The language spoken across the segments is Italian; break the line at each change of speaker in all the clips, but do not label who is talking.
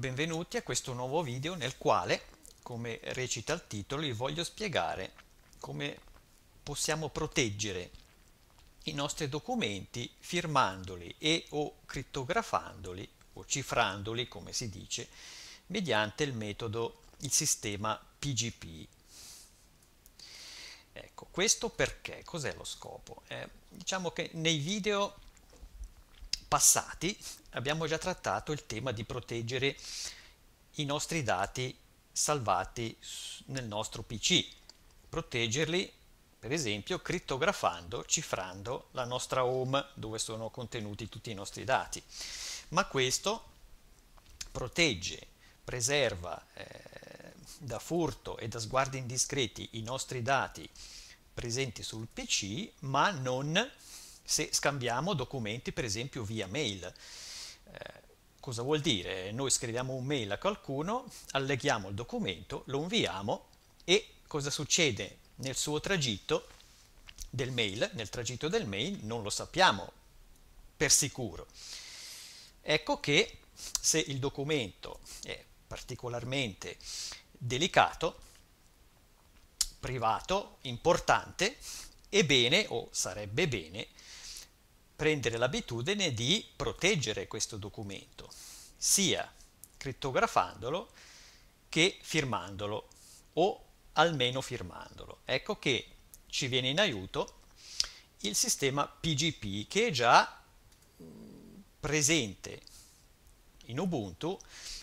Benvenuti a questo nuovo video nel quale, come recita il titolo, vi voglio spiegare come possiamo proteggere i nostri documenti firmandoli e o crittografandoli o cifrandoli, come si dice, mediante il metodo, il sistema PGP. Ecco, questo perché? Cos'è lo scopo? Eh, diciamo che nei video passati abbiamo già trattato il tema di proteggere i nostri dati salvati nel nostro PC, proteggerli per esempio crittografando, cifrando la nostra home dove sono contenuti tutti i nostri dati. Ma questo protegge, preserva eh, da furto e da sguardi indiscreti i nostri dati presenti sul PC, ma non se scambiamo documenti per esempio via mail. Eh, cosa vuol dire? Noi scriviamo un mail a qualcuno, alleghiamo il documento, lo inviamo e cosa succede nel suo tragitto del mail? Nel tragitto del mail non lo sappiamo per sicuro. Ecco che se il documento è particolarmente delicato, privato, importante, è bene o sarebbe bene prendere l'abitudine di proteggere questo documento, sia crittografandolo che firmandolo o almeno firmandolo. Ecco che ci viene in aiuto il sistema PGP che è già presente in Ubuntu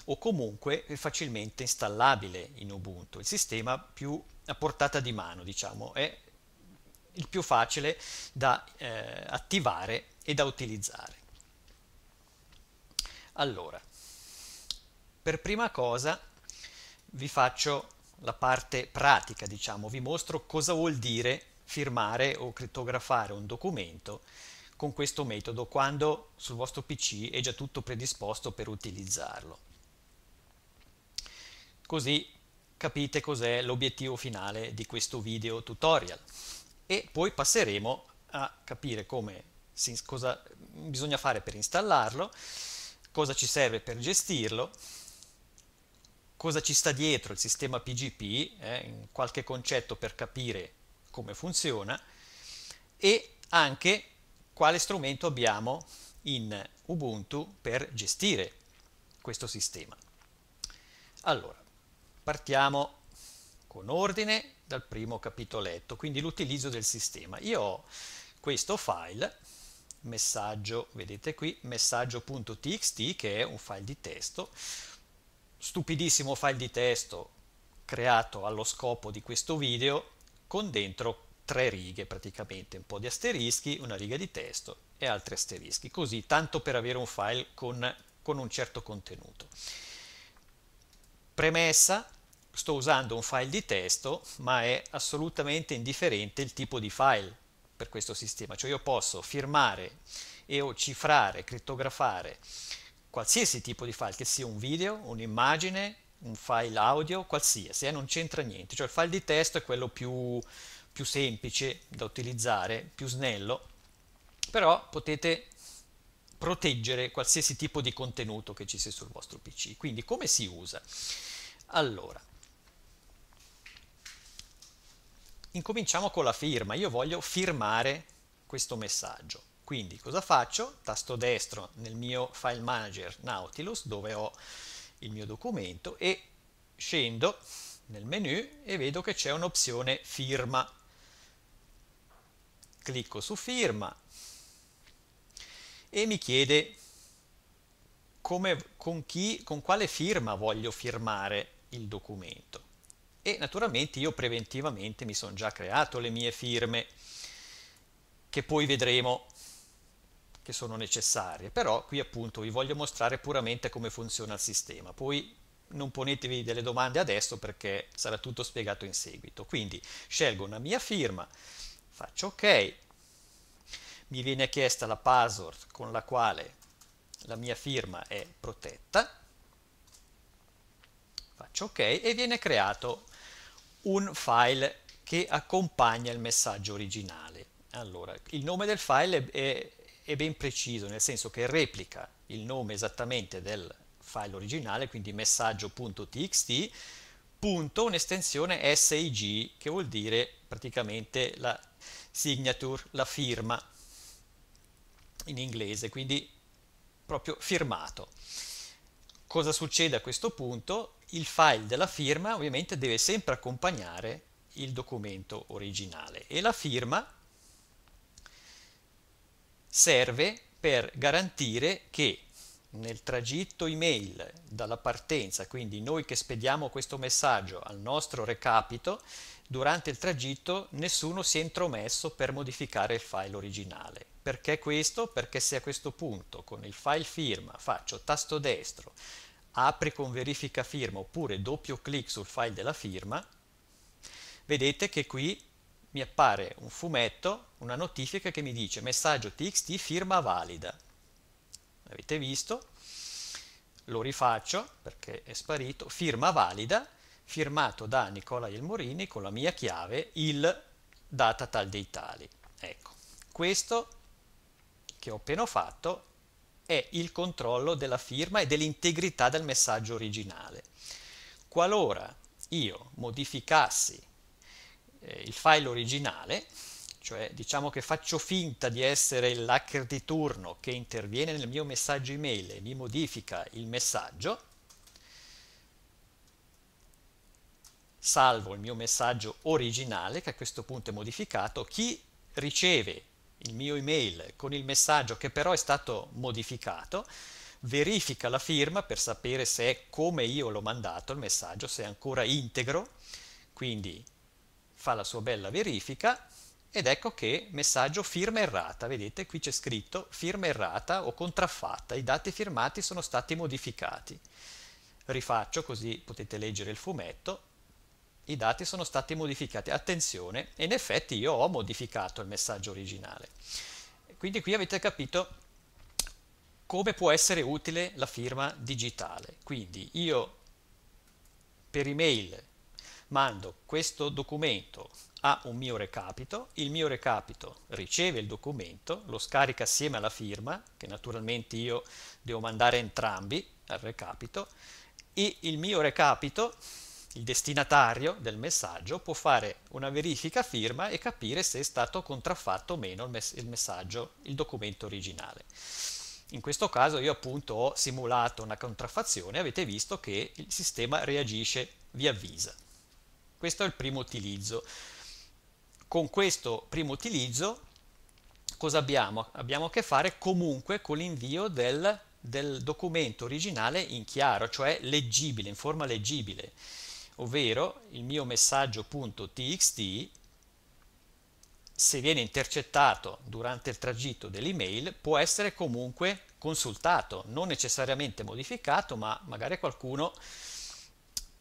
o comunque facilmente installabile in Ubuntu, il sistema più a portata di mano, diciamo, è il più facile da eh, attivare e da utilizzare. Allora, per prima cosa vi faccio la parte pratica, diciamo, vi mostro cosa vuol dire firmare o crittografare un documento con questo metodo quando sul vostro PC è già tutto predisposto per utilizzarlo. Così capite cos'è l'obiettivo finale di questo video tutorial e poi passeremo a capire come, cosa bisogna fare per installarlo, cosa ci serve per gestirlo, cosa ci sta dietro il sistema PGP, eh, qualche concetto per capire come funziona e anche quale strumento abbiamo in Ubuntu per gestire questo sistema. Allora, partiamo con ordine dal primo capitoletto, quindi l'utilizzo del sistema. Io ho questo file, messaggio, vedete qui, messaggio.txt che è un file di testo, stupidissimo file di testo creato allo scopo di questo video con dentro tre righe praticamente, un po' di asterischi, una riga di testo e altri asterischi, così tanto per avere un file con, con un certo contenuto. Premessa, sto usando un file di testo, ma è assolutamente indifferente il tipo di file per questo sistema, cioè io posso firmare e o cifrare, crittografare qualsiasi tipo di file, che sia un video, un'immagine, un file audio, qualsiasi, eh, non c'entra niente, cioè il file di testo è quello più, più semplice da utilizzare, più snello, però potete proteggere qualsiasi tipo di contenuto che ci sia sul vostro PC. Quindi come si usa? Allora, Incominciamo con la firma, io voglio firmare questo messaggio. Quindi cosa faccio? Tasto destro nel mio file manager Nautilus dove ho il mio documento e scendo nel menu e vedo che c'è un'opzione firma. Clicco su firma e mi chiede come, con, chi, con quale firma voglio firmare il documento e naturalmente io preventivamente mi sono già creato le mie firme che poi vedremo che sono necessarie, però qui appunto vi voglio mostrare puramente come funziona il sistema, poi non ponetevi delle domande adesso perché sarà tutto spiegato in seguito, quindi scelgo una mia firma, faccio ok, mi viene chiesta la password con la quale la mia firma è protetta, faccio ok e viene creato un file che accompagna il messaggio originale. Allora, il nome del file è, è, ben preciso, nel senso che replica il nome esattamente del file originale, quindi messaggio.txt, punto un'estensione SIG, che vuol dire praticamente la signature, la firma in inglese, quindi proprio firmato. Cosa succede a questo punto? Il file della firma ovviamente deve sempre accompagnare il documento originale e la firma serve per garantire che nel tragitto email dalla partenza, quindi noi che spediamo questo messaggio al nostro recapito, durante il tragitto nessuno si è intromesso per modificare il file originale. Perché questo? Perché se a questo punto con il file firma faccio tasto destro, apri con verifica firma oppure doppio clic sul file della firma, vedete che qui mi appare un fumetto, una notifica che mi dice messaggio txt firma valida avete visto, lo rifaccio perché è sparito, firma valida, firmato da Nicola Ielmorini con la mia chiave il data tal dei tali. Ecco, questo che ho appena fatto è il controllo della firma e dell'integrità del messaggio originale. Qualora io modificassi eh, il file originale, cioè diciamo che faccio finta di essere l'hacker di turno che interviene nel mio messaggio email e mi modifica il messaggio, salvo il mio messaggio originale che a questo punto è modificato, chi riceve il mio email con il messaggio che però è stato modificato, verifica la firma per sapere se è come io l'ho mandato il messaggio, se è ancora integro, quindi fa la sua bella verifica ed ecco che messaggio firma errata, vedete qui c'è scritto firma errata o contraffatta, i dati firmati sono stati modificati. Rifaccio così potete leggere il fumetto, i dati sono stati modificati, attenzione, in effetti io ho modificato il messaggio originale. Quindi qui avete capito come può essere utile la firma digitale. Quindi io per email mando questo documento a un mio recapito, il mio recapito riceve il documento, lo scarica assieme alla firma, che naturalmente io devo mandare entrambi al recapito, e il mio recapito, il destinatario del messaggio, può fare una verifica firma e capire se è stato contraffatto o meno il, mess il messaggio, il documento originale. In questo caso io appunto ho simulato una contraffazione, avete visto che il sistema reagisce, vi avvisa. Questo è il primo utilizzo. Con questo primo utilizzo cosa abbiamo? Abbiamo a che fare comunque con l'invio del, del documento originale in chiaro, cioè leggibile, in forma leggibile, ovvero il mio messaggio.txt se viene intercettato durante il tragitto dell'email può essere comunque consultato, non necessariamente modificato, ma magari qualcuno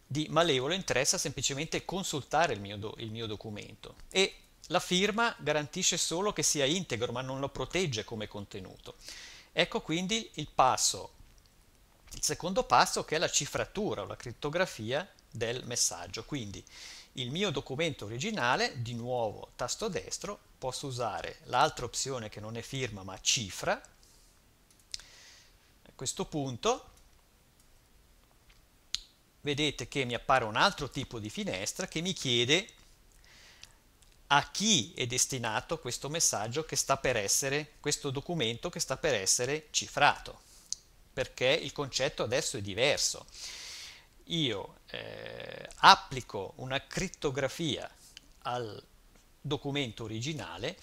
di malevolo interessa semplicemente consultare il mio, do, il mio documento e la firma garantisce solo che sia integro ma non lo protegge come contenuto. Ecco quindi il passo, il secondo passo che è la cifratura o la crittografia del messaggio. Quindi il mio documento originale, di nuovo tasto destro, posso usare l'altra opzione che non è firma ma cifra. A questo punto vedete che mi appare un altro tipo di finestra che mi chiede a chi è destinato questo messaggio che sta per essere, questo documento che sta per essere cifrato, perché il concetto adesso è diverso. Io eh, applico una crittografia al documento originale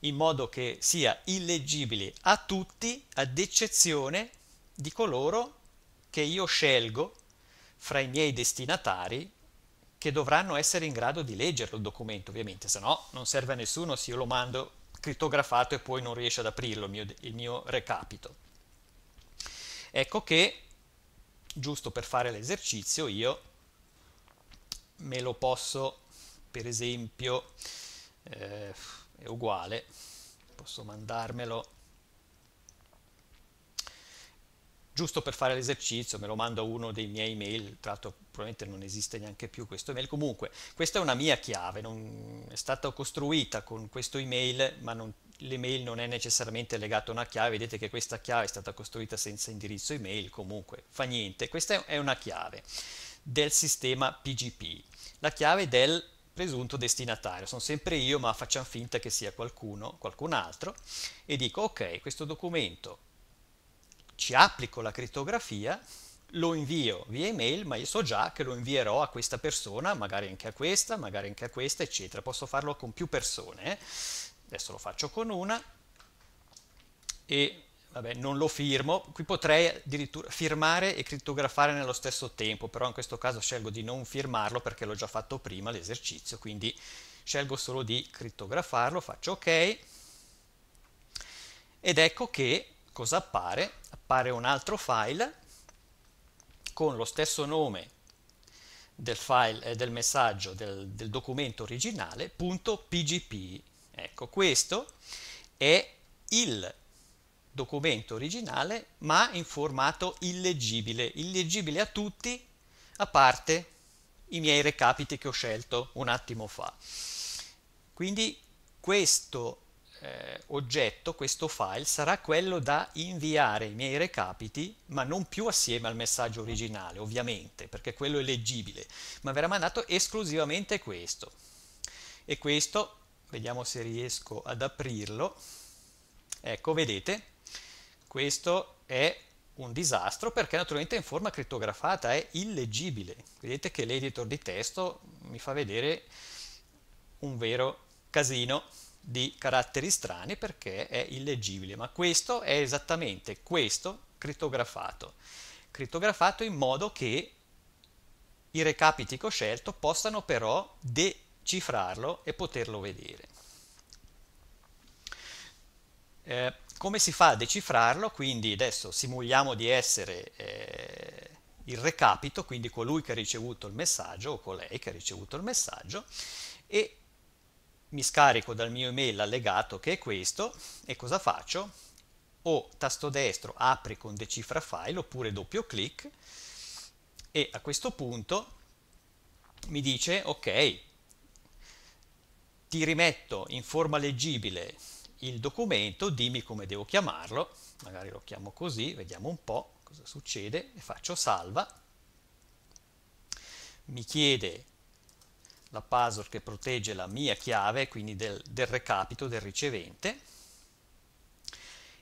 in modo che sia illeggibile a tutti ad eccezione di coloro che io scelgo fra i miei destinatari che dovranno essere in grado di leggerlo il documento, ovviamente, se no non serve a nessuno se io lo mando crittografato e poi non riesce ad aprirlo il mio, il mio recapito. Ecco che, giusto per fare l'esercizio, io me lo posso, per esempio, eh, è uguale, posso mandarmelo giusto per fare l'esercizio, me lo manda uno dei miei mail, tra l'altro probabilmente non esiste neanche più questo email, comunque questa è una mia chiave, non, è stata costruita con questo email, ma non, l'email non è necessariamente legato a una chiave, vedete che questa chiave è stata costruita senza indirizzo email, comunque fa niente, questa è una chiave del sistema PGP, la chiave del presunto destinatario, sono sempre io ma facciamo finta che sia qualcuno, qualcun altro e dico ok questo documento ci applico la crittografia, lo invio via email, ma io so già che lo invierò a questa persona, magari anche a questa, magari anche a questa, eccetera. Posso farlo con più persone. Eh? Adesso lo faccio con una e vabbè, non lo firmo. Qui potrei addirittura firmare e crittografare nello stesso tempo, però in questo caso scelgo di non firmarlo perché l'ho già fatto prima l'esercizio, quindi scelgo solo di crittografarlo, faccio ok. Ed ecco che cosa appare? Appare un altro file con lo stesso nome del, file, eh, del messaggio del, del, documento originale, .pgp. Ecco, questo è il documento originale ma in formato illeggibile, illeggibile a tutti a parte i miei recapiti che ho scelto un attimo fa. Quindi questo eh, oggetto, questo file, sarà quello da inviare i miei recapiti, ma non più assieme al messaggio originale, ovviamente, perché quello è leggibile, ma verrà mandato esclusivamente questo. E questo, vediamo se riesco ad aprirlo, ecco, vedete, questo è un disastro perché naturalmente in forma crittografata è illeggibile. Vedete che l'editor di testo mi fa vedere un vero casino di caratteri strani perché è illeggibile, ma questo è esattamente questo crittografato, crittografato in modo che i recapiti che ho scelto possano però decifrarlo e poterlo vedere. Eh, come si fa a decifrarlo? Quindi adesso simuliamo di essere eh, il recapito, quindi colui che ha ricevuto il messaggio o colei che ha ricevuto il messaggio e mi scarico dal mio email l'allegato che è questo e cosa faccio? O tasto destro apri con decifra file oppure doppio clic e a questo punto mi dice ok ti rimetto in forma leggibile il documento, dimmi come devo chiamarlo, magari lo chiamo così, vediamo un po' cosa succede, e faccio salva, mi chiede la password che protegge la mia chiave, quindi del, del recapito del ricevente,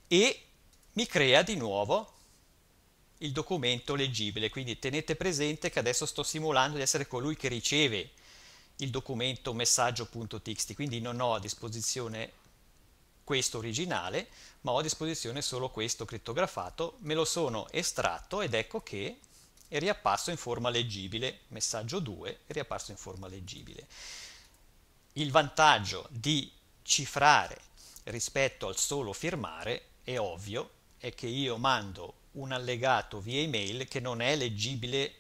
e mi crea di nuovo il documento leggibile. Quindi tenete presente che adesso sto simulando di essere colui che riceve il documento messaggio.txt, quindi non ho a disposizione questo originale, ma ho a disposizione solo questo crittografato, me lo sono estratto ed ecco che è riapparso in forma leggibile, messaggio 2 è riapparso in forma leggibile. Il vantaggio di cifrare rispetto al solo firmare è ovvio, è che io mando un allegato via email che non è leggibile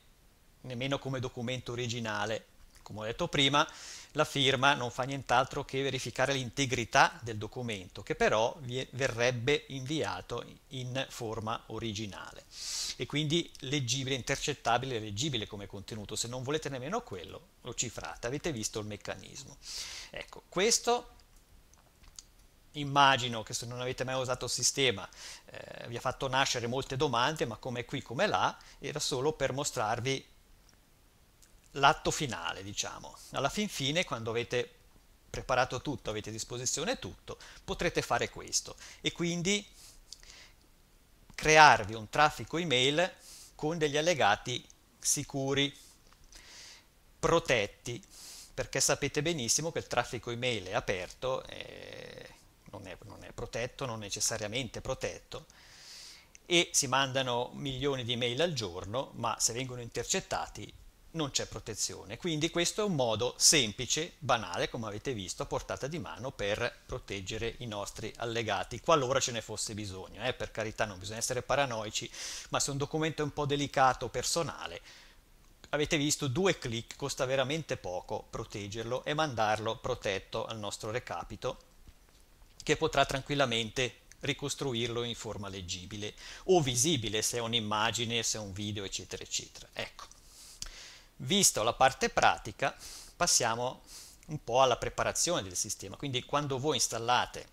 nemmeno come documento originale, come ho detto prima, la firma non fa nient'altro che verificare l'integrità del documento, che però verrebbe inviato in forma originale e quindi leggibile, intercettabile e leggibile come contenuto. Se non volete nemmeno quello, lo cifrate. Avete visto il meccanismo. Ecco, questo immagino che se non avete mai usato il sistema eh, vi ha fatto nascere molte domande, ma come qui come là era solo per mostrarvi l'atto finale, diciamo. Alla fin fine, quando avete preparato tutto, avete a disposizione tutto, potrete fare questo e quindi crearvi un traffico email con degli allegati sicuri, protetti, perché sapete benissimo che il traffico email è aperto, e non, è, non è protetto, non necessariamente protetto, e si mandano milioni di email al giorno, ma se vengono intercettati non c'è protezione. Quindi questo è un modo semplice, banale, come avete visto, a portata di mano per proteggere i nostri allegati, qualora ce ne fosse bisogno. Eh? Per carità non bisogna essere paranoici, ma se un documento è un po' delicato, personale, avete visto due clic, costa veramente poco proteggerlo e mandarlo protetto al nostro recapito che potrà tranquillamente ricostruirlo in forma leggibile o visibile se è un'immagine, se è un video, eccetera, eccetera. Ecco. Visto la parte pratica, passiamo un po' alla preparazione del sistema. Quindi quando voi installate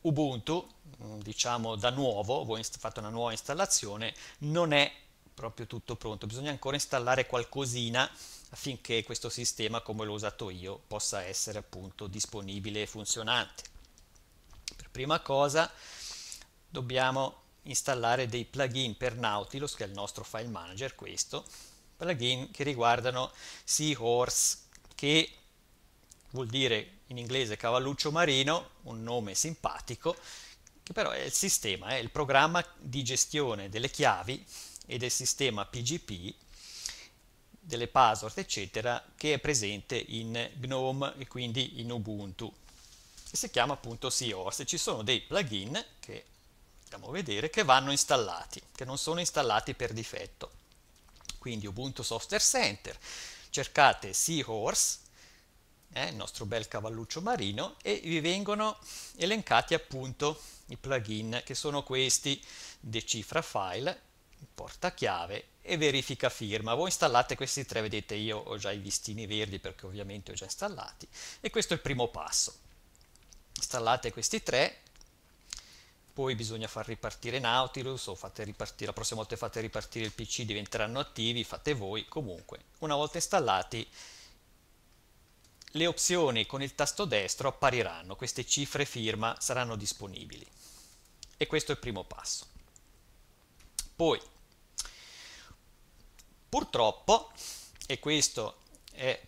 Ubuntu, mm, diciamo da nuovo, voi fate una nuova installazione, non è proprio tutto pronto, bisogna ancora installare qualcosina affinché questo sistema, come l'ho usato io, possa essere appunto disponibile e funzionante. Per prima cosa dobbiamo installare dei plugin per Nautilus, che è il nostro file manager, questo, plugin che riguardano Seahorse, che vuol dire in inglese cavalluccio marino, un nome simpatico, che però è il sistema, è il programma di gestione delle chiavi e del sistema PGP, delle password, eccetera, che è presente in GNOME e quindi in Ubuntu. si chiama appunto Seahorse. Ci sono dei plugin che andiamo a vedere, che vanno installati, che non sono installati per difetto. Quindi Ubuntu Software Center, cercate Seahorse, eh, il nostro bel cavalluccio marino, e vi vengono elencati appunto i plugin che sono questi, decifra file, porta chiave e verifica firma. Voi installate questi tre, vedete io ho già i listini verdi perché ovviamente ho già installati, e questo è il primo passo. Installate questi tre, poi bisogna far ripartire Nautilus o fate ripartire, la prossima volta che fate ripartire il PC, diventeranno attivi, fate voi, comunque una volta installati le opzioni con il tasto destro appariranno, queste cifre firma saranno disponibili e questo è il primo passo. Poi, purtroppo, e questo è,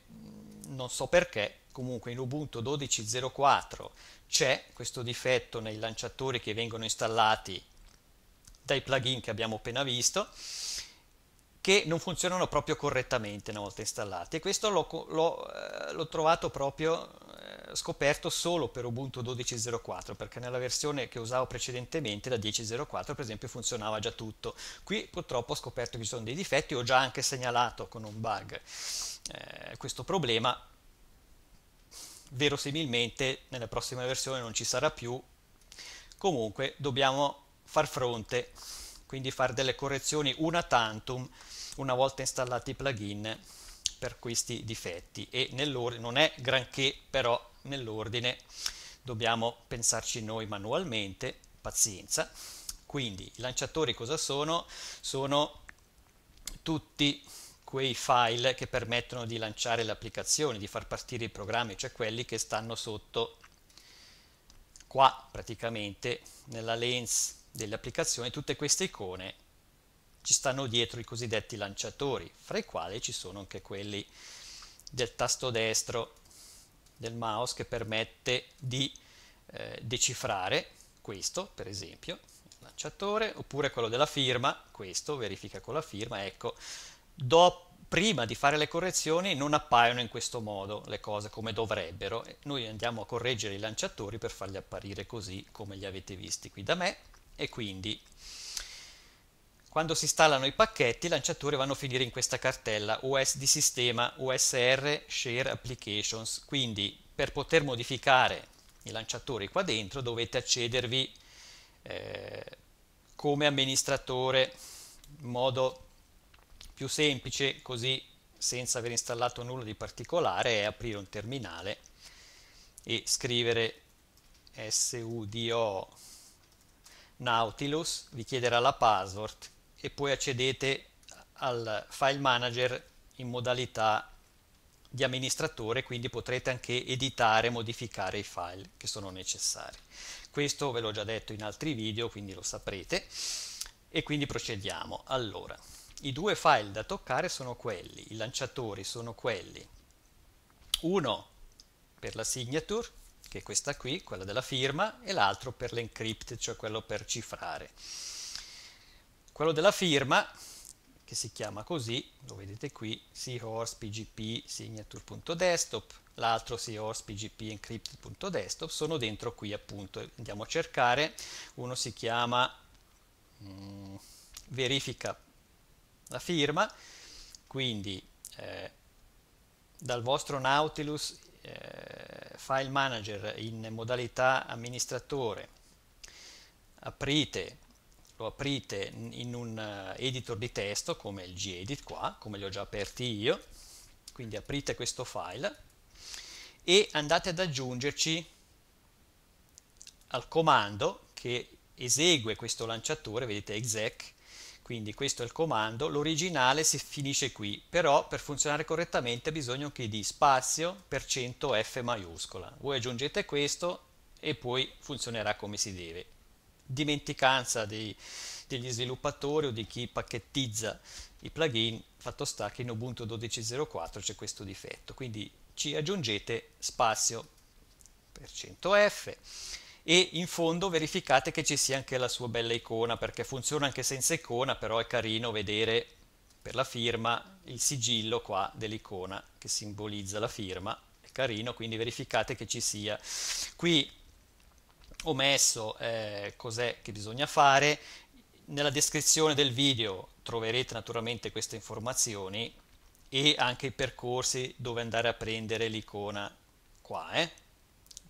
non so perché, comunque in Ubuntu 12.04 c'è questo difetto nei lanciatori che vengono installati dai plugin che abbiamo appena visto che non funzionano proprio correttamente una volta installati e questo l'ho eh, trovato proprio eh, scoperto solo per Ubuntu 12.04 perché nella versione che usavo precedentemente la 10.04 per esempio funzionava già tutto qui purtroppo ho scoperto che ci sono dei difetti ho già anche segnalato con un bug eh, questo problema verosimilmente nella prossima versione non ci sarà più, comunque dobbiamo far fronte, quindi fare delle correzioni una tantum una volta installati i plugin per questi difetti e nell'ordine, non è granché però nell'ordine dobbiamo pensarci noi manualmente, pazienza. Quindi i lanciatori cosa sono? Sono tutti quei file che permettono di lanciare le applicazioni, di far partire i programmi, cioè quelli che stanno sotto qua praticamente nella lens delle applicazioni, tutte queste icone ci stanno dietro i cosiddetti lanciatori, fra i quali ci sono anche quelli del tasto destro del mouse che permette di eh, decifrare questo, per esempio, lanciatore, oppure quello della firma, questo verifica con la firma, ecco, dopo prima di fare le correzioni non appaiono in questo modo le cose come dovrebbero. Noi andiamo a correggere i lanciatori per farli apparire così come li avete visti qui da me e quindi quando si installano i pacchetti i lanciatori vanno a finire in questa cartella OS di sistema OSR Share Applications. Quindi per poter modificare i lanciatori qua dentro dovete accedervi eh, come amministratore in modo più semplice, così senza aver installato nulla di particolare, è aprire un terminale e scrivere sudo nautilus, vi chiederà la password e poi accedete al file manager in modalità di amministratore, quindi potrete anche editare e modificare i file che sono necessari. Questo ve l'ho già detto in altri video, quindi lo saprete. E quindi procediamo. Allora, i due file da toccare sono quelli, i lanciatori sono quelli. Uno per la signature, che è questa qui, quella della firma, e l'altro per l'encrypt, cioè quello per cifrare. Quello della firma, che si chiama così, lo vedete qui, seahorse pgp signature.desktop, l'altro seahorse pgp encrypt.desktop, sono dentro qui appunto, andiamo a cercare, uno si chiama mm, verifica la firma, quindi eh, dal vostro Nautilus eh, File Manager in modalità amministratore aprite, lo aprite in un eh, editor di testo come il gedit qua, come li ho già aperti io, quindi aprite questo file e andate ad aggiungerci al comando che esegue questo lanciatore, vedete exec, quindi questo è il comando, l'originale si finisce qui, però per funzionare correttamente bisogna che di spazio per cento F maiuscola. Voi aggiungete questo e poi funzionerà come si deve. Dimenticanza dei, degli sviluppatori o di chi pacchettizza i plugin, fatto sta che in Ubuntu 12.04 c'è questo difetto, quindi ci aggiungete spazio per cento F e in fondo verificate che ci sia anche la sua bella icona perché funziona anche senza icona però è carino vedere per la firma il sigillo qua dell'icona che simbolizza la firma è carino quindi verificate che ci sia qui ho messo eh, cos'è che bisogna fare nella descrizione del video troverete naturalmente queste informazioni e anche i percorsi dove andare a prendere l'icona qua eh?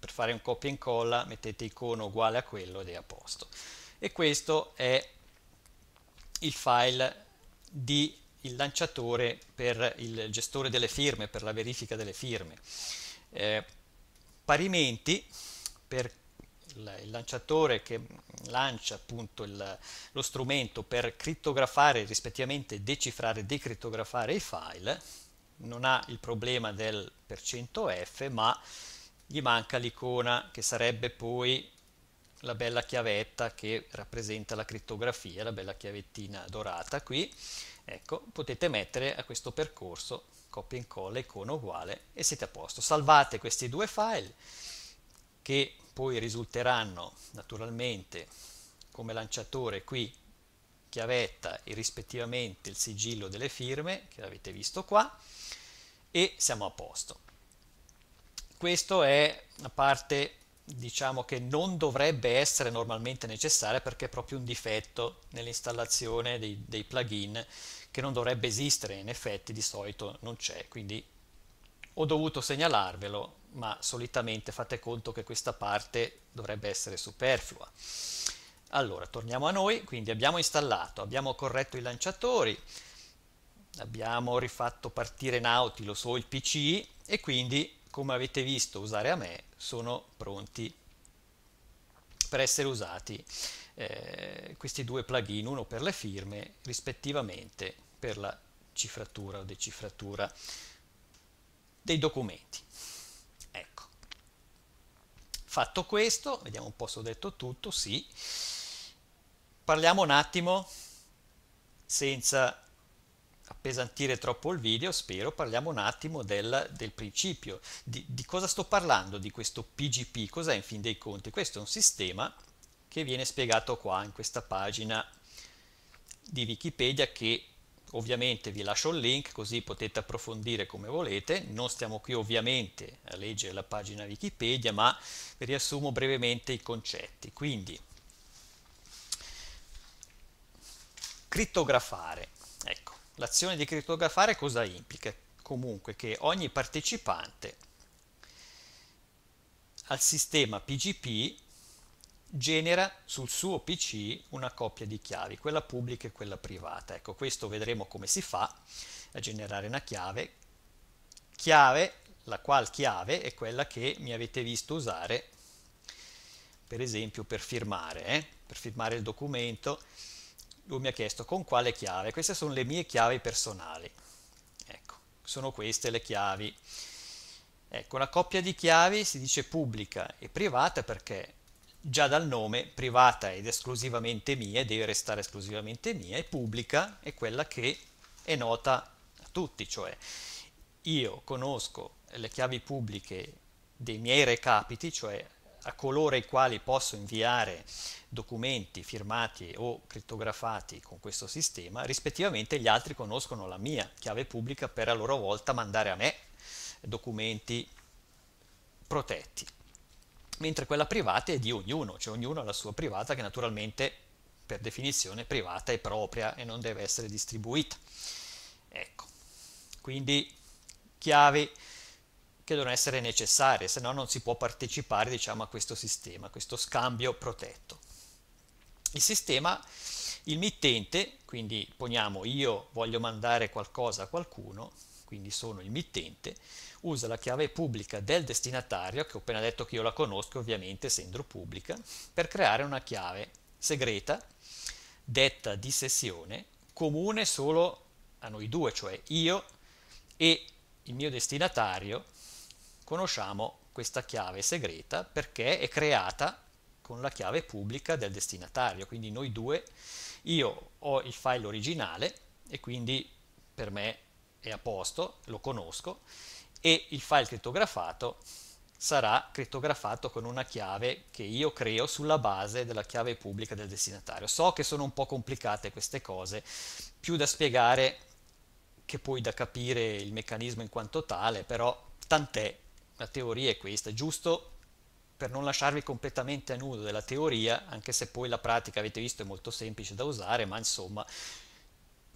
per fare un copia e incolla mettete icono uguale a quello ed è a posto. E questo è il file di il lanciatore per il gestore delle firme, per la verifica delle firme. Eh, parimenti per il lanciatore che lancia appunto il, lo strumento per crittografare rispettivamente decifrare e decrittografare i file non ha il problema del percento %f ma gli manca l'icona che sarebbe poi la bella chiavetta che rappresenta la crittografia, la bella chiavettina dorata qui, ecco, potete mettere a questo percorso copia e incolla, icona uguale e siete a posto. Salvate questi due file che poi risulteranno naturalmente come lanciatore qui chiavetta e rispettivamente il sigillo delle firme che avete visto qua e siamo a posto. Questo è una parte diciamo che non dovrebbe essere normalmente necessaria perché è proprio un difetto nell'installazione dei, dei, plugin che non dovrebbe esistere, in effetti di solito non c'è, quindi ho dovuto segnalarvelo, ma solitamente fate conto che questa parte dovrebbe essere superflua. Allora, torniamo a noi, quindi abbiamo installato, abbiamo corretto i lanciatori, abbiamo rifatto partire Nautilus o il PC e quindi come avete visto usare a me, sono pronti per essere usati eh, questi due plugin, uno per le firme, rispettivamente per la cifratura o decifratura dei documenti. Ecco. Fatto questo, vediamo un po' se ho detto tutto, sì. Parliamo un attimo senza appesantire troppo il video, spero, parliamo un attimo del, del principio. Di, di, cosa sto parlando di questo PGP? Cos'è in fin dei conti? Questo è un sistema che viene spiegato qua in questa pagina di Wikipedia che ovviamente vi lascio il link così potete approfondire come volete. Non stiamo qui ovviamente a leggere la pagina Wikipedia, ma vi riassumo brevemente i concetti. Quindi, crittografare. Ecco, L'azione di crittografare cosa implica? Comunque che ogni partecipante al sistema PGP genera sul suo PC una coppia di chiavi, quella pubblica e quella privata. Ecco, questo vedremo come si fa a generare una chiave. Chiave, la qual chiave è quella che mi avete visto usare, per esempio, per firmare, eh? per firmare il documento lui mi ha chiesto con quale chiave, queste sono le mie chiavi personali, ecco, sono queste le chiavi. Ecco, una coppia di chiavi si dice pubblica e privata perché già dal nome privata ed esclusivamente mia, deve restare esclusivamente mia, e pubblica è quella che è nota a tutti, cioè io conosco le chiavi pubbliche dei miei recapiti, cioè a coloro i quali posso inviare documenti firmati o crittografati con questo sistema, rispettivamente gli altri conoscono la mia chiave pubblica per a loro volta mandare a me documenti protetti, mentre quella privata è di ognuno, cioè ognuno ha la sua privata che naturalmente per definizione privata e propria e non deve essere distribuita. Ecco, quindi chiavi che devono essere necessarie, se no non si può partecipare diciamo, a questo sistema, a questo scambio protetto. Il sistema, il mittente, quindi poniamo io voglio mandare qualcosa a qualcuno, quindi sono il mittente, usa la chiave pubblica del destinatario, che ho appena detto che io la conosco ovviamente essendo pubblica, per creare una chiave segreta, detta di sessione, comune solo a noi due, cioè io e il mio destinatario conosciamo questa chiave segreta perché è creata con la chiave pubblica del destinatario, quindi noi due, io ho il file originale e quindi per me è a posto, lo conosco, e il file crittografato sarà crittografato con una chiave che io creo sulla base della chiave pubblica del destinatario. So che sono un po' complicate queste cose, più da spiegare che poi da capire il meccanismo in quanto tale, però tant'è la teoria è questa, giusto per non lasciarvi completamente a nudo della teoria, anche se poi la pratica avete visto è molto semplice da usare, ma insomma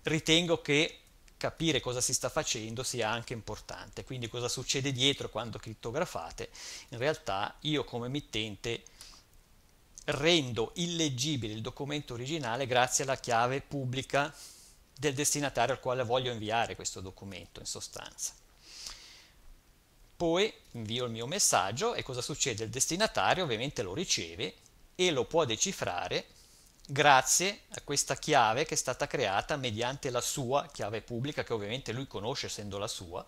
ritengo che capire cosa si sta facendo sia anche importante, quindi cosa succede dietro quando crittografate. In realtà io come emittente rendo illeggibile il documento originale grazie alla chiave pubblica del destinatario al quale voglio inviare questo documento in sostanza poi invio il mio messaggio e cosa succede? Il destinatario ovviamente lo riceve e lo può decifrare grazie a questa chiave che è stata creata mediante la sua chiave pubblica che ovviamente lui conosce essendo la sua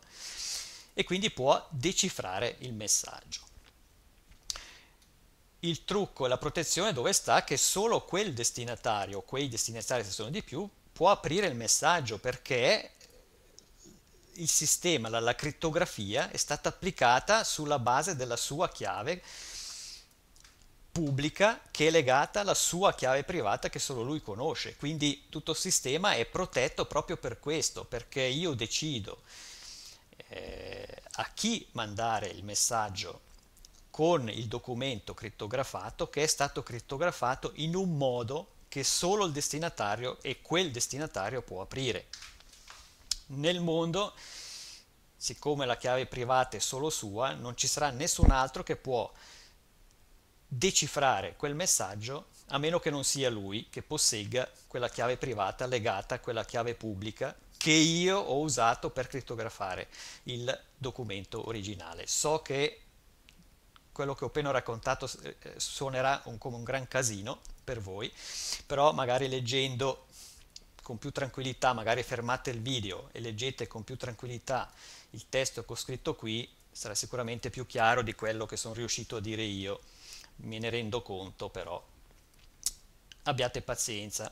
e quindi può decifrare il messaggio. Il trucco e la protezione dove sta? Che solo quel destinatario, quei destinatari se sono di più, può aprire il messaggio perché il sistema, la, la crittografia è stata applicata sulla base della sua chiave pubblica che è legata alla sua chiave privata che solo lui conosce. Quindi tutto il sistema è protetto proprio per questo, perché io decido eh, a chi mandare il messaggio con il documento crittografato che è stato crittografato in un modo che solo il destinatario e quel destinatario può aprire nel mondo, siccome la chiave privata è solo sua, non ci sarà nessun altro che può decifrare quel messaggio a meno che non sia lui che possegga quella chiave privata legata a quella chiave pubblica che io ho usato per crittografare il documento originale. So che quello che ho appena raccontato eh, eh, suonerà un, come un gran casino per voi, però magari leggendo con più tranquillità, magari fermate il video e leggete con più tranquillità il testo che ho scritto qui, sarà sicuramente più chiaro di quello che sono riuscito a dire io, me ne rendo conto però. Abbiate pazienza.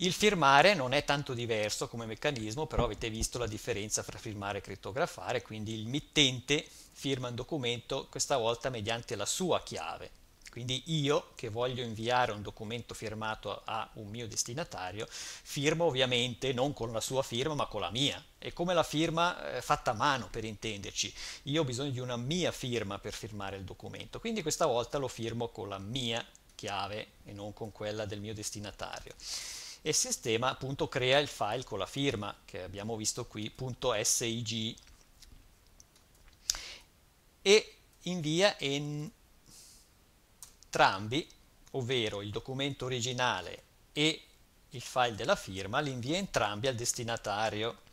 Il firmare non è tanto diverso come meccanismo, però avete visto la differenza tra firmare e crittografare, quindi il mittente firma un documento questa volta mediante la sua chiave quindi io che voglio inviare un documento firmato a un mio destinatario, firmo ovviamente non con la sua firma ma con la mia. È come la firma eh, fatta a mano per intenderci. Io ho bisogno di una mia firma per firmare il documento, quindi questa volta lo firmo con la mia chiave e non con quella del mio destinatario. E il sistema appunto crea il file con la firma che abbiamo visto qui, .sig e invia in entrambi, ovvero il documento originale e il file della firma, li invia entrambi al destinatario.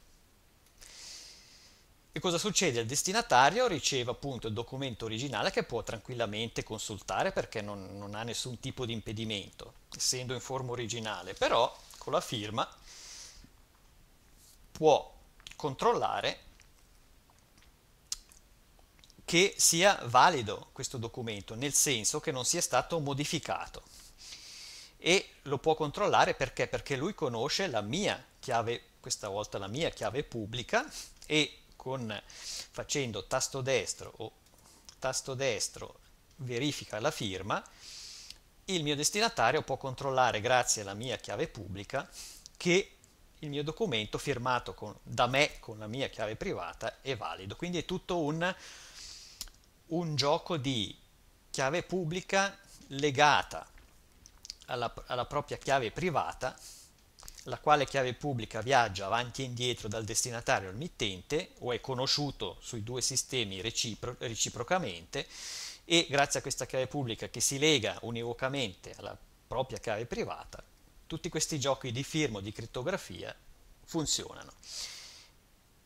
E cosa succede? Il destinatario riceve appunto il documento originale che può tranquillamente consultare perché non, non ha nessun tipo di impedimento, essendo in forma originale, però con la firma può controllare che sia valido questo documento, nel senso che non sia stato modificato. E lo può controllare perché? Perché lui conosce la mia chiave, questa volta la mia chiave pubblica, e con, facendo tasto destro o tasto destro verifica la firma, il mio destinatario può controllare grazie alla mia chiave pubblica che il mio documento firmato con, da me con la mia chiave privata è valido. Quindi è tutto un un gioco di chiave pubblica legata alla, alla, propria chiave privata, la quale chiave pubblica viaggia avanti e indietro dal destinatario al mittente o è conosciuto sui due sistemi recipro reciprocamente e grazie a questa chiave pubblica che si lega univocamente alla propria chiave privata, tutti questi giochi di firma o di criptografia funzionano.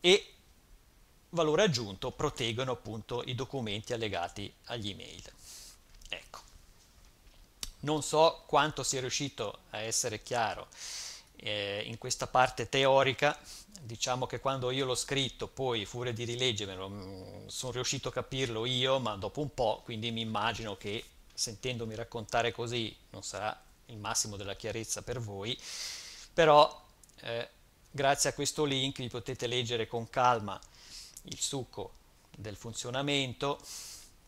E valore aggiunto proteggono appunto i documenti allegati agli email. Ecco. Non so quanto sia riuscito a essere chiaro eh, in questa parte teorica, diciamo che quando io l'ho scritto, poi furia di rileggermelo, mm, sono riuscito a capirlo io, ma dopo un po', quindi mi immagino che sentendomi raccontare così non sarà il massimo della chiarezza per voi, però eh, grazie a questo link vi potete leggere con calma il succo del funzionamento,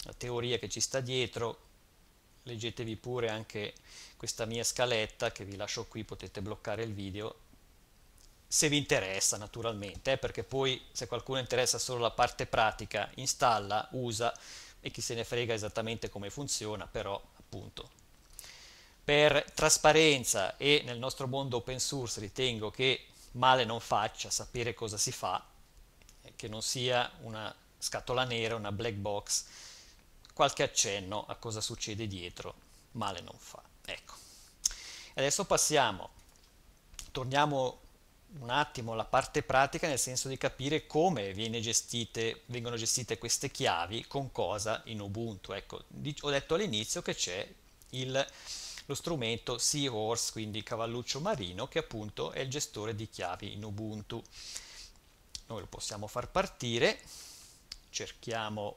la teoria che ci sta dietro, leggetevi pure anche questa mia scaletta che vi lascio qui, potete bloccare il video se vi interessa naturalmente, eh, perché poi se qualcuno interessa solo la parte pratica, installa, usa e chi se ne frega esattamente come funziona, però appunto per trasparenza e nel nostro mondo open source ritengo che male non faccia sapere cosa si fa eh, che non sia una scatola nera, una black box, qualche accenno a cosa succede dietro, male non fa. Ecco. Adesso passiamo, torniamo un attimo alla parte pratica nel senso di capire come gestite, vengono gestite queste chiavi con cosa in Ubuntu. Ecco, ho detto all'inizio che c'è il, lo strumento Seahorse, quindi cavalluccio marino, che appunto è il gestore di chiavi in Ubuntu. Noi lo possiamo far partire, cerchiamo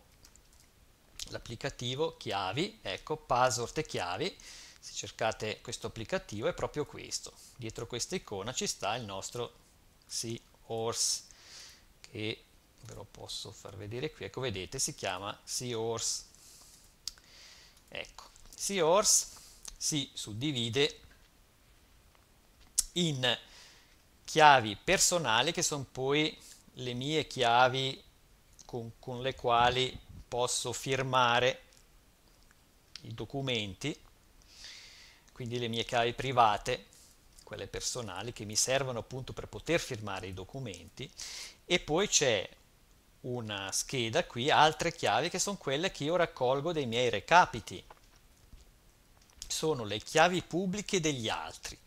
l'applicativo chiavi, ecco, password e chiavi, se cercate questo applicativo è proprio questo, dietro questa icona ci sta il nostro Sea Horse che ve lo posso far vedere qui, ecco vedete si chiama Sea Horse, ecco, Sea si suddivide in chiavi personali che sono poi le mie chiavi con, con le quali posso firmare i documenti, quindi le mie chiavi private, quelle personali che mi servono appunto per poter firmare i documenti e poi c'è una scheda qui, altre chiavi che sono quelle che io raccolgo dei miei recapiti. Sono le chiavi pubbliche degli altri.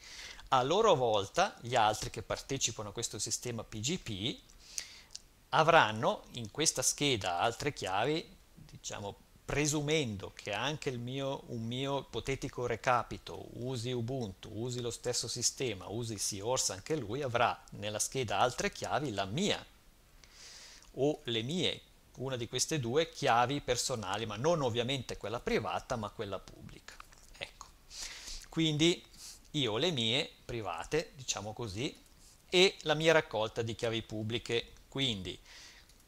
A loro volta, gli altri che partecipano a questo sistema PGP avranno in questa scheda altre chiavi, diciamo presumendo che anche mio, un mio ipotetico recapito usi Ubuntu, usi lo stesso sistema, usi SeaHorse anche lui, avrà nella scheda altre chiavi la mia o le mie, una di queste due chiavi personali, ma non ovviamente quella privata, ma quella pubblica. Ecco. Quindi io ho le mie private, diciamo così, e la mia raccolta di chiavi pubbliche quindi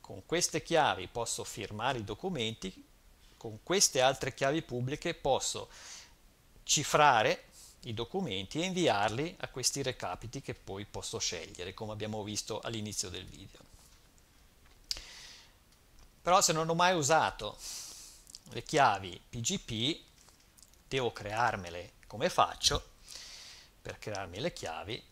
con queste chiavi posso firmare i documenti, con queste altre chiavi pubbliche posso cifrare i documenti e inviarli a questi recapiti che poi posso scegliere, come abbiamo visto all'inizio del video. Però se non ho mai usato le chiavi PGP, devo crearmele come faccio per crearmi le chiavi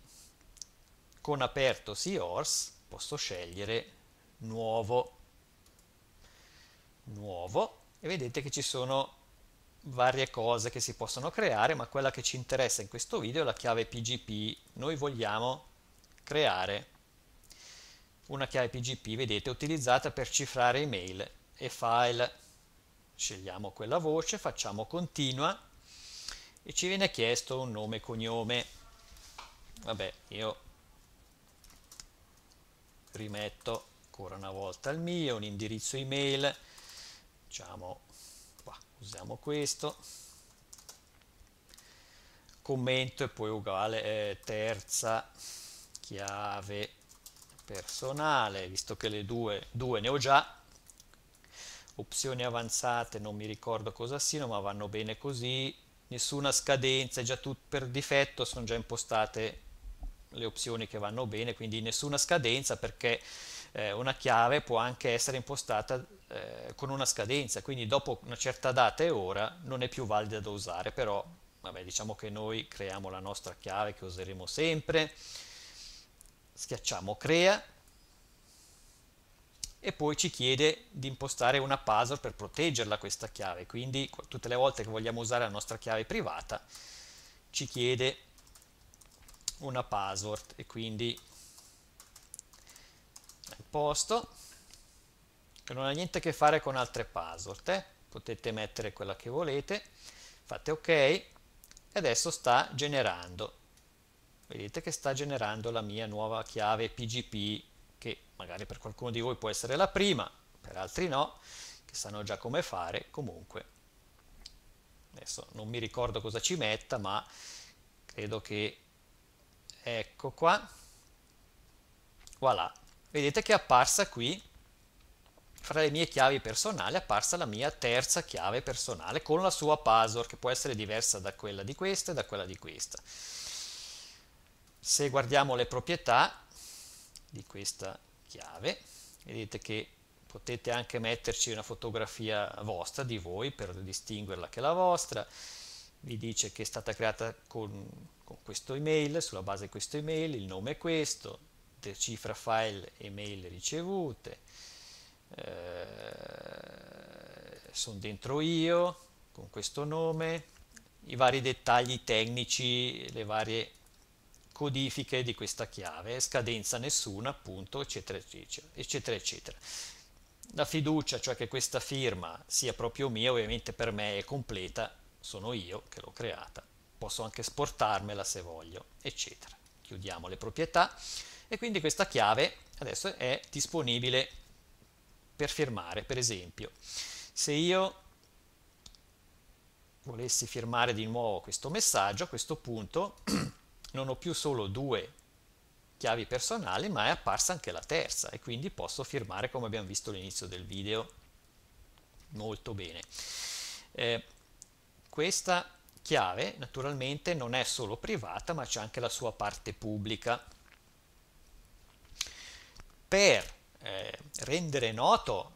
con aperto SIORS posso scegliere nuovo, nuovo e vedete che ci sono varie cose che si possono creare ma quella che ci interessa in questo video è la chiave PGP noi vogliamo creare una chiave PGP vedete utilizzata per cifrare email e file scegliamo quella voce facciamo continua e ci viene chiesto un nome e cognome vabbè io rimetto ancora una volta il mio, un indirizzo email, diciamo qua, usiamo questo, commento e poi uguale eh, terza chiave personale, visto che le due, due ne ho già, opzioni avanzate, non mi ricordo cosa siano, ma vanno bene così, nessuna scadenza, è già tutto per difetto, sono già impostate le opzioni che vanno bene, quindi nessuna scadenza perché eh, una chiave può anche essere impostata eh, con una scadenza, quindi dopo una certa data e ora non è più valida da usare, però vabbè, diciamo che noi creiamo la nostra chiave che useremo sempre, schiacciamo crea e poi ci chiede di impostare una password per proteggerla questa chiave, quindi tutte le volte che vogliamo usare la nostra chiave privata ci chiede una password e quindi posto che non ha niente a che fare con altre password eh? potete mettere quella che volete fate ok e adesso sta generando vedete che sta generando la mia nuova chiave PGP che magari per qualcuno di voi può essere la prima per altri no che sanno già come fare comunque adesso non mi ricordo cosa ci metta ma credo che ecco qua, voilà, vedete che è apparsa qui, fra le mie chiavi personali è apparsa la mia terza chiave personale con la sua password che può essere diversa da quella di questa e da quella di questa. Se guardiamo le proprietà di questa chiave, vedete che potete anche metterci una fotografia vostra, di voi, per distinguerla che è la vostra, vi dice che è stata creata con, con questo email, sulla base di questo email, il nome è questo, decifra file email ricevute, eh, sono dentro io con questo nome, i vari dettagli tecnici, le varie codifiche di questa chiave, scadenza nessuna, appunto, eccetera, eccetera, eccetera, eccetera. La fiducia, cioè che questa firma sia proprio mia, ovviamente per me è completa sono io che l'ho creata, posso anche esportarmela se voglio, eccetera. Chiudiamo le proprietà e quindi questa chiave adesso è disponibile per firmare, per esempio. Se io volessi firmare di nuovo questo messaggio, a questo punto non ho più solo due chiavi personali, ma è apparsa anche la terza e quindi posso firmare come abbiamo visto all'inizio del video. Molto bene. Eh, questa chiave naturalmente non è solo privata ma c'è anche la sua parte pubblica. Per eh, rendere noto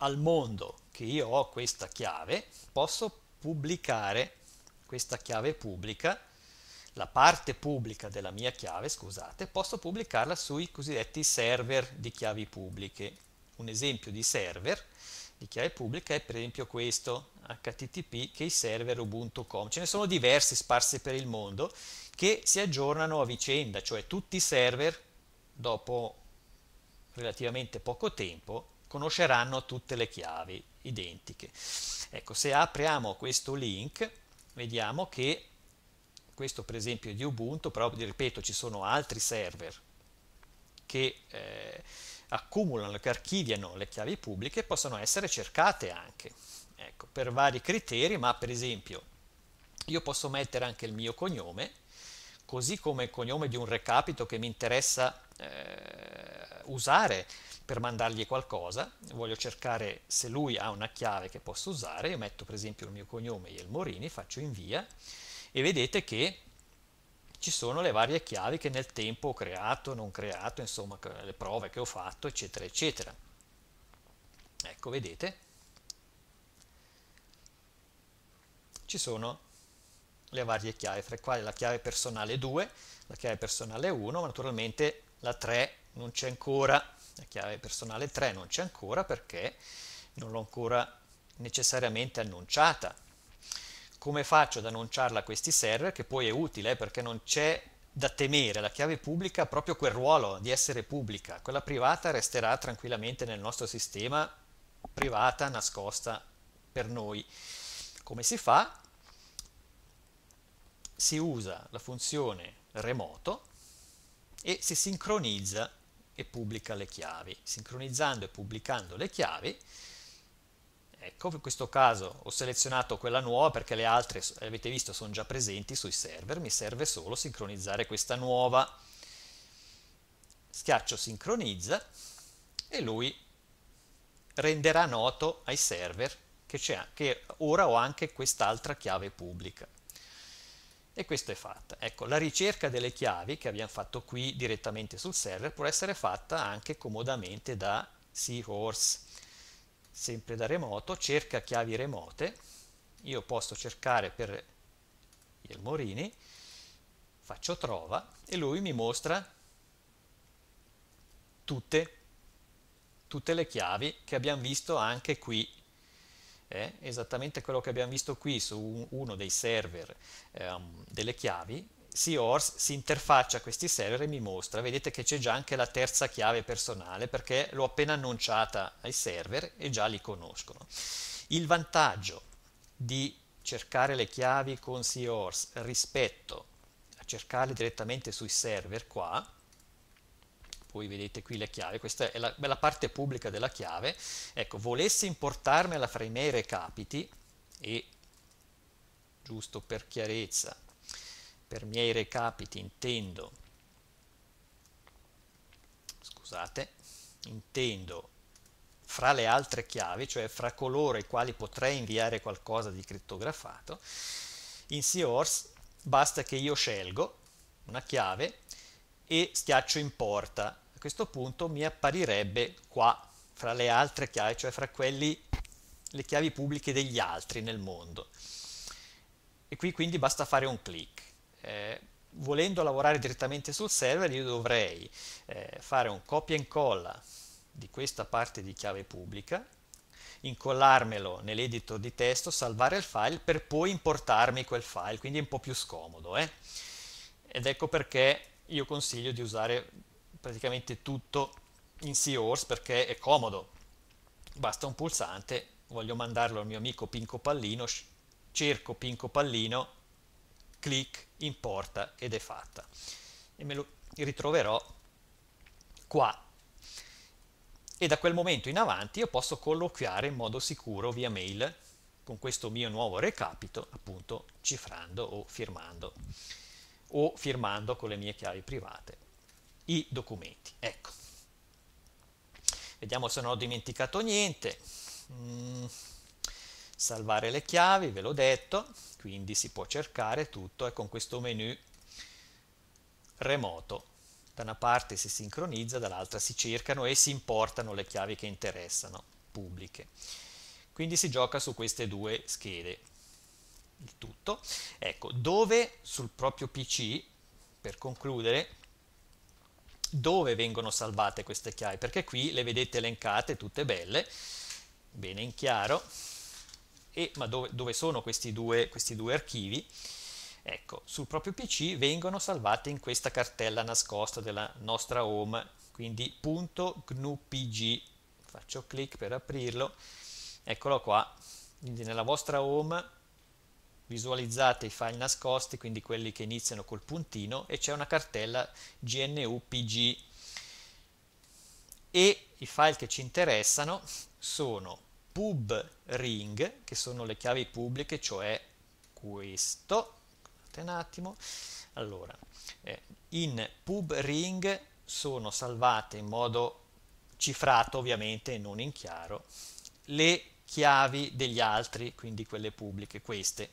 al mondo che io ho questa chiave posso pubblicare questa chiave pubblica la parte pubblica della mia chiave, scusate, posso pubblicarla sui cosiddetti server di chiavi pubbliche. Un esempio di server di chiave pubblica è per esempio questo, http che i server ubuntu.com. Ce ne sono diversi sparsi per il mondo che si aggiornano a vicenda, cioè tutti i server dopo relativamente poco tempo conosceranno tutte le chiavi identiche. Ecco, se apriamo questo link, vediamo che questo per esempio è di Ubuntu, però ripeto ci sono altri server che eh, accumulano, che archiviano le chiavi pubbliche possono essere cercate anche ecco, per vari criteri, ma per esempio io posso mettere anche il mio cognome, così come il cognome di un recapito che mi interessa eh, usare per mandargli qualcosa, voglio cercare se lui ha una chiave che posso usare, io metto per esempio il mio cognome Ielmorini, faccio invia e vedete che ci sono le varie chiavi che nel tempo ho creato, non creato, insomma le prove che ho fatto, eccetera, eccetera. Ecco, vedete? ci sono le varie chiavi, fra le quali la chiave personale 2, la chiave personale 1, ma naturalmente la 3 non c'è ancora, la chiave personale 3 non c'è ancora perché non l'ho ancora necessariamente annunciata. Come faccio ad annunciarla a questi server, che poi è utile eh, perché non c'è da temere, la chiave pubblica ha proprio quel ruolo di essere pubblica, quella privata resterà tranquillamente nel nostro sistema privata, nascosta per noi. Come si fa? Si usa la funzione remoto e si sincronizza e pubblica le chiavi. Sincronizzando e pubblicando le chiavi, ecco, in questo caso ho selezionato quella nuova perché le altre, avete visto, sono già presenti sui server, mi serve solo sincronizzare questa nuova. Schiaccio sincronizza e lui renderà noto ai server che, che ora ho anche quest'altra chiave pubblica. E questo è fatto. Ecco, la ricerca delle chiavi che abbiamo fatto qui direttamente sul server può essere fatta anche comodamente da Seahorse, sempre da remoto, cerca chiavi remote, io posso cercare per il Morini, faccio trova e lui mi mostra tutte, tutte le chiavi che abbiamo visto anche qui eh, esattamente quello che abbiamo visto qui su un, uno dei server ehm, delle chiavi, CORS si interfaccia a questi server e mi mostra, vedete che c'è già anche la terza chiave personale perché l'ho appena annunciata ai server e già li conoscono. Il vantaggio di cercare le chiavi con CORS rispetto a cercarle direttamente sui server qua poi vedete qui le chiavi, questa è la, la parte pubblica della chiave, ecco, volessi importarmela fra i miei recapiti, e giusto per chiarezza, per miei recapiti intendo, scusate, intendo fra le altre chiavi, cioè fra coloro ai quali potrei inviare qualcosa di crittografato, in Seahorse basta che io scelgo una chiave e schiaccio importa questo punto mi apparirebbe qua fra le altre chiavi, cioè fra quelli, le chiavi pubbliche degli altri nel mondo. E qui quindi basta fare un clic. Eh, volendo lavorare direttamente sul server io dovrei eh, fare un copia e incolla di questa parte di chiave pubblica, incollarmelo nell'editor di testo, salvare il file per poi importarmi quel file, quindi è un po' più scomodo. Eh? Ed ecco perché io consiglio di usare praticamente tutto in Seahorse perché è comodo. Basta un pulsante, voglio mandarlo al mio amico Pinco Pallino, cerco Pinco Pallino, clic, importa ed è fatta. E me lo ritroverò qua. E da quel momento in avanti io posso colloquiare in modo sicuro via mail con questo mio nuovo recapito, appunto cifrando o firmando o firmando con le mie chiavi private i documenti. Ecco. Vediamo se non ho dimenticato niente. Mm. Salvare le chiavi, ve l'ho detto, quindi si può cercare tutto e con questo menu remoto. Da una parte si sincronizza, dall'altra si cercano e si importano le chiavi che interessano, pubbliche. Quindi si gioca su queste due schede. Il tutto. Ecco, dove sul proprio PC, per concludere, dove vengono salvate queste chiavi, perché qui le vedete elencate tutte belle, bene in chiaro, e, ma dove, dove sono questi due, questi due archivi? Ecco, sul proprio PC vengono salvate in questa cartella nascosta della nostra home, quindi .gnupg, faccio clic per aprirlo, eccolo qua, quindi nella vostra home visualizzate i file nascosti, quindi quelli che iniziano col puntino, e c'è una cartella GNU-PG e i file che ci interessano sono pubring, che sono le chiavi pubbliche, cioè questo, un attimo, allora, eh, in pubring sono salvate in modo cifrato ovviamente, non in chiaro, le chiavi degli altri, quindi quelle pubbliche, queste,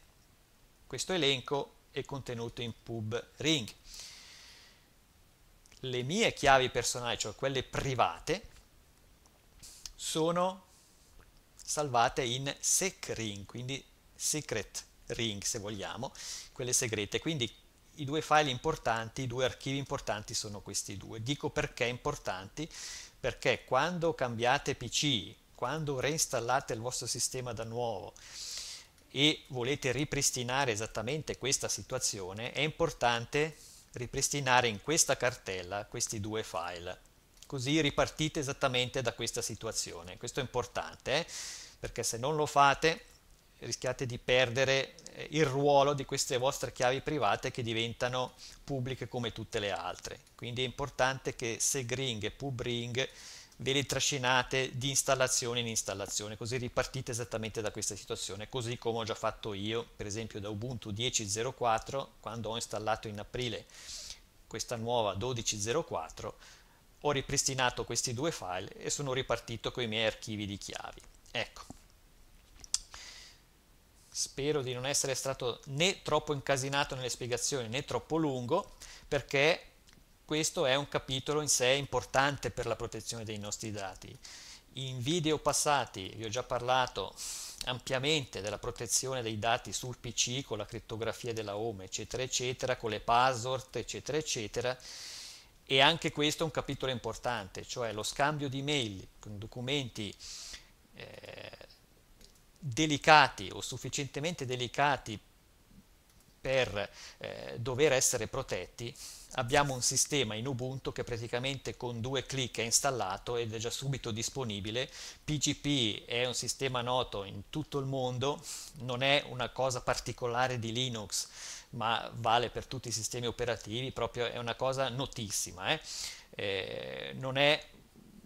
questo elenco è contenuto in pub ring. Le mie chiavi personali, cioè quelle private, sono salvate in sec ring, quindi secret ring se vogliamo, quelle segrete. Quindi i due file importanti, i due archivi importanti sono questi due. Dico perché importanti? Perché quando cambiate PC, quando reinstallate il vostro sistema da nuovo, e volete ripristinare esattamente questa situazione, è importante ripristinare in questa cartella questi due file. Così ripartite esattamente da questa situazione. Questo è importante eh? perché se non lo fate rischiate di perdere eh, il ruolo di queste vostre chiavi private che diventano pubbliche come tutte le altre. Quindi è importante che segring e pubring ve le trascinate di installazione in installazione, così ripartite esattamente da questa situazione, così come ho già fatto io, per esempio da Ubuntu 10.04, quando ho installato in aprile questa nuova 12.04, ho ripristinato questi due file e sono ripartito con i miei archivi di chiavi. Ecco. Spero di non essere stato né troppo incasinato nelle spiegazioni né troppo lungo, perché questo è un capitolo in sé importante per la protezione dei nostri dati. In video passati vi ho già parlato ampiamente della protezione dei dati sul PC con la criptografia della home, eccetera, eccetera, con le password, eccetera, eccetera. E anche questo è un capitolo importante, cioè lo scambio di mail con documenti eh, delicati o sufficientemente delicati per eh, dover essere protetti, abbiamo un sistema in Ubuntu che praticamente con due clic è installato ed è già subito disponibile. PGP è un sistema noto in tutto il mondo, non è una cosa particolare di Linux, ma vale per tutti i sistemi operativi, proprio è una cosa notissima. Eh? Eh, non è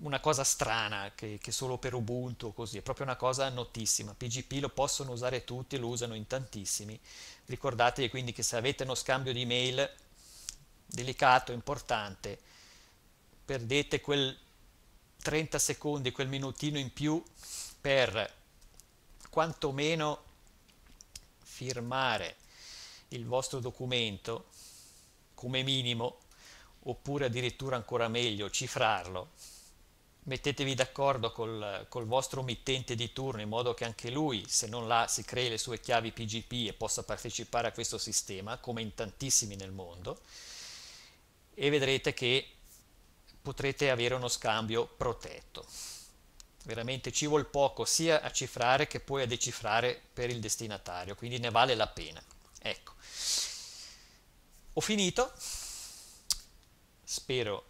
una cosa strana che, che solo per Ubuntu così, è proprio una cosa notissima. PGP lo possono usare tutti, lo usano in tantissimi. Ricordatevi quindi che se avete uno scambio di mail delicato, importante, perdete quel 30 secondi, quel minutino in più per quantomeno firmare il vostro documento come minimo oppure addirittura ancora meglio cifrarlo mettetevi d'accordo col, col, vostro mittente di turno in modo che anche lui, se non l'ha, si crei le sue chiavi PGP e possa partecipare a questo sistema, come in tantissimi nel mondo, e vedrete che potrete avere uno scambio protetto. Veramente ci vuole poco sia a cifrare che poi a decifrare per il destinatario, quindi ne vale la pena. Ecco, ho finito, spero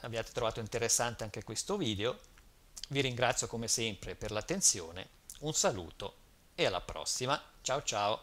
abbiate trovato interessante anche questo video. Vi ringrazio come sempre per l'attenzione, un saluto e alla prossima. Ciao ciao!